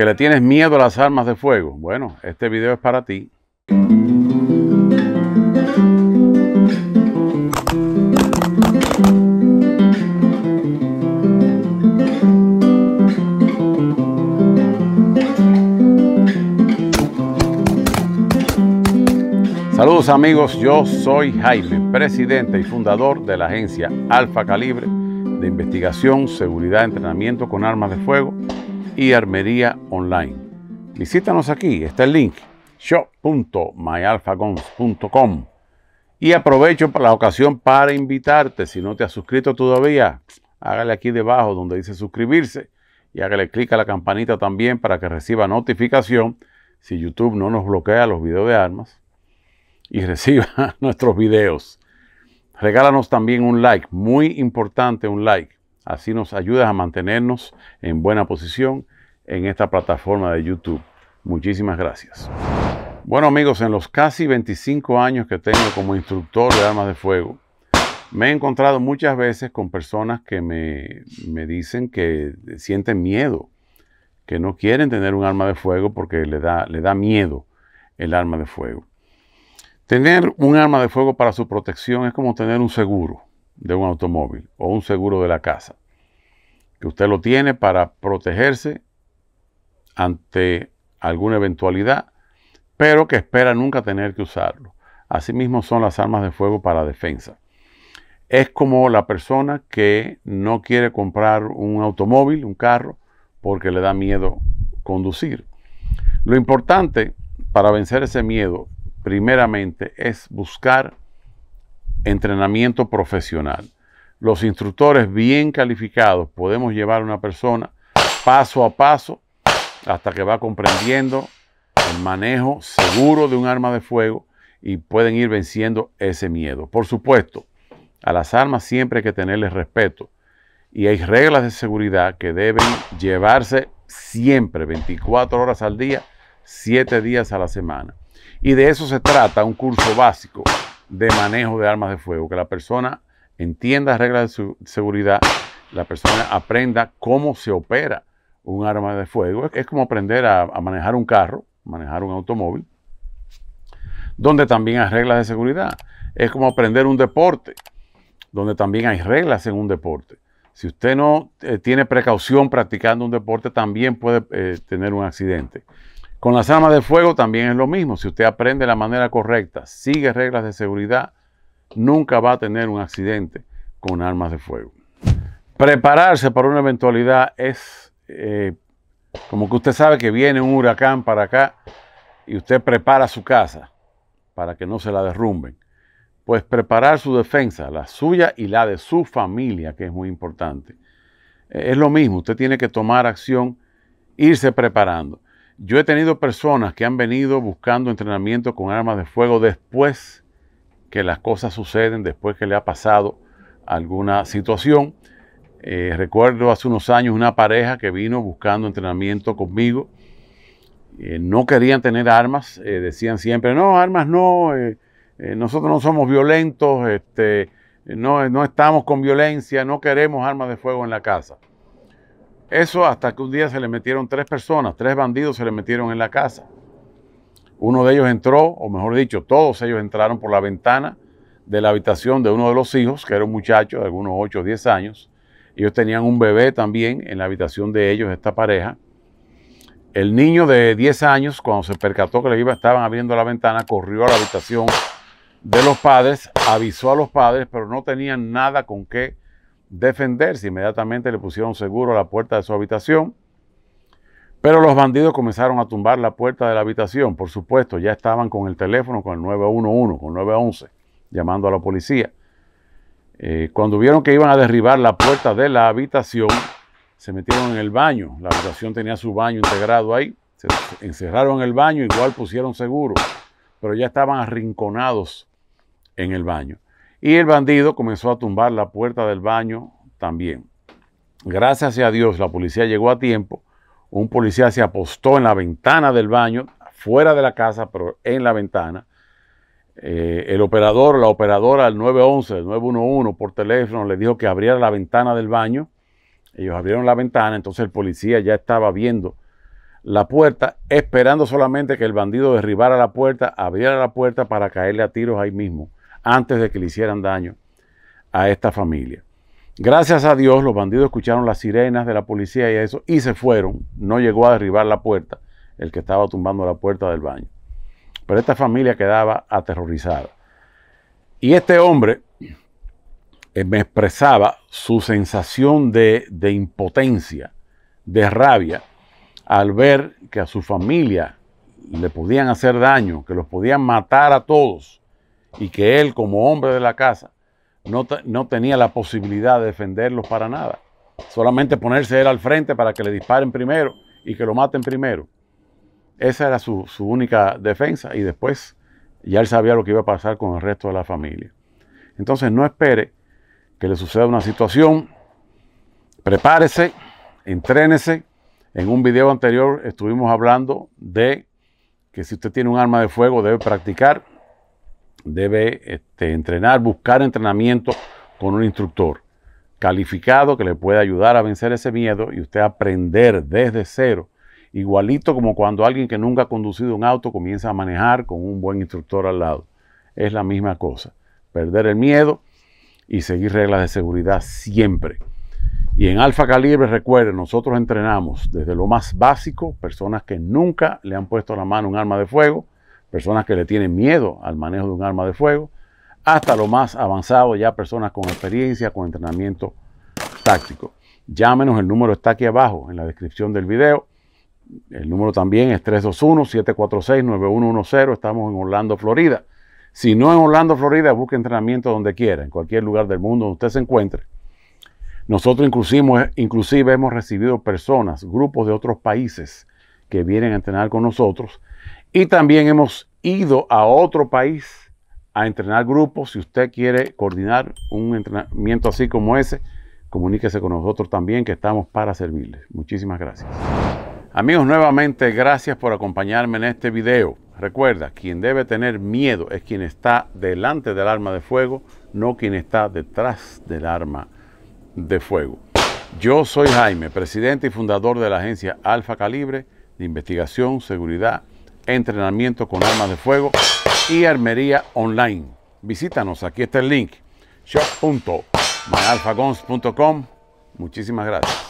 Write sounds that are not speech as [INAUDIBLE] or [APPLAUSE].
que le tienes miedo a las armas de fuego. Bueno, este video es para ti. Saludos amigos, yo soy Jaime, presidente y fundador de la agencia Alfa Calibre de Investigación, Seguridad Entrenamiento con Armas de Fuego y armería online. Visítanos aquí, está el link shop.myalfagons.com y aprovecho para la ocasión para invitarte, si no te has suscrito todavía, hágale aquí debajo donde dice suscribirse y hágale clic a la campanita también para que reciba notificación si YouTube no nos bloquea los videos de armas y [LAUGHS] reciba nuestros videos. Regálanos también un like, muy importante un like Así nos ayudas a mantenernos en buena posición en esta plataforma de YouTube. Muchísimas gracias. Bueno amigos, en los casi 25 años que tengo como instructor de armas de fuego, me he encontrado muchas veces con personas que me, me dicen que sienten miedo, que no quieren tener un arma de fuego porque le da, le da miedo el arma de fuego. Tener un arma de fuego para su protección es como tener un seguro de un automóvil o un seguro de la casa que usted lo tiene para protegerse ante alguna eventualidad, pero que espera nunca tener que usarlo. Asimismo son las armas de fuego para defensa. Es como la persona que no quiere comprar un automóvil, un carro, porque le da miedo conducir. Lo importante para vencer ese miedo, primeramente, es buscar entrenamiento profesional los instructores bien calificados podemos llevar a una persona paso a paso hasta que va comprendiendo el manejo seguro de un arma de fuego y pueden ir venciendo ese miedo. Por supuesto, a las armas siempre hay que tenerles respeto y hay reglas de seguridad que deben llevarse siempre 24 horas al día, 7 días a la semana. Y de eso se trata un curso básico de manejo de armas de fuego, que la persona entienda reglas de seguridad, la persona aprenda cómo se opera un arma de fuego. Es como aprender a, manejar un carro, manejar un automóvil, donde también hay reglas de seguridad. Es como aprender un deporte, donde también hay reglas en un deporte. Si usted no eh, tiene precaución practicando un deporte, también puede eh, tener un accidente. Con las armas de fuego también es lo mismo. Si usted aprende la manera correcta, sigue reglas de seguridad, nunca va a tener un accidente con armas de fuego. Prepararse para una eventualidad es eh, como que usted sabe que viene un huracán para acá y usted prepara su casa para que no se la derrumben. Pues preparar su defensa, la suya y la de su familia, que es muy importante. Eh, es lo mismo, usted tiene que tomar acción, irse preparando. Yo he tenido personas que han venido buscando entrenamiento con armas de fuego después que las cosas suceden después que le ha pasado alguna situación. Eh, recuerdo hace unos años una pareja que vino buscando entrenamiento conmigo. Eh, no querían tener armas, eh, decían siempre, no, armas no, nosotros no somos violentos, este, no, no estamos con violencia, no queremos armas de fuego en la casa. Eso hasta que un día se le metieron tres personas, tres bandidos se le metieron en la casa. Uno de ellos entró, o mejor dicho, todos ellos entraron por la ventana de la habitación de uno de los hijos, que era un muchacho de algunos 8 o 10 años. Ellos tenían un bebé también en la habitación de ellos, esta pareja. El niño de 10 años, cuando se percató que le iba, estaban abriendo la ventana, corrió a la habitación de los padres, avisó a los padres, pero no tenían nada con qué defenderse. Inmediatamente le pusieron seguro a la puerta de su habitación. Pero los bandidos comenzaron a tumbar la puerta de la habitación. Por supuesto, ya estaban con el teléfono, con el 911, con 911, llamando a la policía. Eh, cuando vieron que iban a derribar la puerta de la habitación, se metieron en el baño. La habitación tenía su baño integrado ahí. Se encerraron en el baño, igual pusieron seguro, pero ya estaban arrinconados en el baño. Y el bandido comenzó a tumbar la puerta del baño también. Gracias a Dios, la policía llegó a tiempo un policía se apostó en la ventana del baño, fuera de la casa, pero en la ventana. Eh, el operador, la operadora del 911, 911 por teléfono le dijo que abriera la ventana del baño. Ellos abrieron la ventana, entonces el policía ya estaba viendo la puerta, esperando solamente que el bandido derribara la puerta, abriera la puerta para caerle a tiros ahí mismo, antes de que le hicieran daño a esta familia. Gracias a Dios, los bandidos escucharon las sirenas de la policía y eso, y se fueron. No llegó a derribar la puerta, el que estaba tumbando la puerta del baño. Pero esta familia quedaba aterrorizada. Y este hombre eh, me expresaba su sensación de, de impotencia, de rabia, al ver que a su familia le podían hacer daño, que los podían matar a todos, y que él, como hombre de la casa, no, no tenía la posibilidad de defenderlos para nada. Solamente ponerse él al frente para que le disparen primero y que lo maten primero. Esa era su, su única defensa y después ya él sabía lo que iba a pasar con el resto de la familia. Entonces no espere que le suceda una situación, prepárese, entrénese. En un video anterior estuvimos hablando de que si usted tiene un arma de fuego debe practicar debe este, entrenar, buscar entrenamiento con un instructor calificado que le pueda ayudar a vencer ese miedo y usted aprender desde cero, igualito como cuando alguien que nunca ha conducido un auto comienza a manejar con un buen instructor al lado. Es la misma cosa, perder el miedo y seguir reglas de seguridad siempre. Y en Alfa Calibre, recuerde, nosotros entrenamos desde lo más básico, personas que nunca le han puesto la mano en un arma de fuego, personas que le tienen miedo al manejo de un arma de fuego, hasta lo más avanzado, ya personas con experiencia, con entrenamiento táctico. Llámenos, el número está aquí abajo en la descripción del video. El número también es 321-746-9110. Estamos en Orlando, Florida. Si no en Orlando, Florida, busque entrenamiento donde quiera, en cualquier lugar del mundo donde usted se encuentre. Nosotros inclusive, inclusive hemos recibido personas, grupos de otros países que vienen a entrenar con nosotros y también hemos ido a otro país a entrenar grupos. Si usted quiere coordinar un entrenamiento así como ese, comuníquese con nosotros también que estamos para servirles. Muchísimas gracias. Amigos, nuevamente gracias por acompañarme en este video. Recuerda, quien debe tener miedo es quien está delante del arma de fuego, no quien está detrás del arma de fuego. Yo soy Jaime, presidente y fundador de la agencia Alfa Calibre de Investigación, Seguridad entrenamiento con armas de fuego y armería online. Visítanos, aquí está el link, Muchísimas gracias.